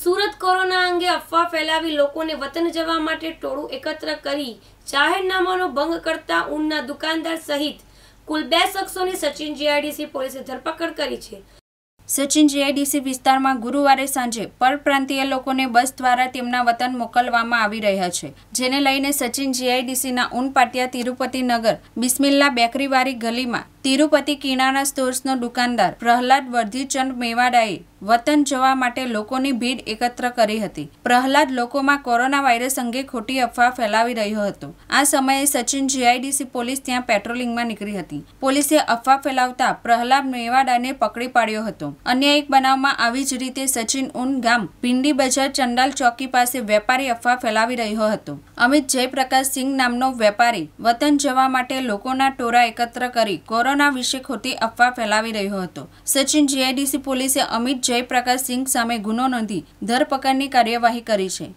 Surat corona અંગે અફવા ફેલાવી લોકોને વતન જવા માટે ટોળું એકત્ર કરી જાહેરનામાનો ભંગ કરતા ઊનના દુકાનદાર સહિત કુલ બે શખ્સોની સચિન જીઆઈડીસી પોલીસે ધરપકડ કરી છે સચિન જીઆઈડીસી વિસ્તારમાં ગુરુવારે સાંજે પરપ્રાંતીય લોકોને બસ દ્વારા તેમના વતન મોકલવામાં આવી રહ્યા છે જેને લઈને સચિન જીઆઈડીસીના ઉનપાટિયા તિરુપતિનગર બિસ્મિલ્લા બેકરીવાળી ગલીમાં તિરુપતિ કિરાણા સ્ટોર્સનો દુકાનદાર પ્રહલાદ વર્ધીચંદ મેવાડાએ વતન જવા માટે લોકોની ભીડ એકત્ર કરી હતી પ્રહલાદ લોકોમાં કોરોના વાયરસ અંગે ખોટી અફવા ફેલાવી રહ્યો હતો આ સમયે સચિન જીઆઈડીસી પોલીસ ત્યાં પેટ્રોલિંગમાં નીકળી હતી પોલીસે અફવા ફેલાવતા પ્રહલાદ મેવાડાને પકડી પાડ્યો હતો અન્ય એક બનાવમાં આવી જ રીતે સચિન ઉન ગામ ભીંડી બજાર ચંડાલ ચોકી પાસે વેપારી અફવા ફેલાવી રહ્યો હતો અમિત જયપ્રકાશ સિંઘ નામનો વેપારી વતન જવા માટે લોકોના ટોરા એકત્ર કરી કોરોના કોરોના વિશે ખોટી અફવા ફેલાવી રહ્યો હતો સચિન જીઆઈડીસી પોલીસે અમિત જયપ્રકાશ સિંઘ સામે ગુનો નોંધી ધરપકડની કાર્યવાહી કરી છે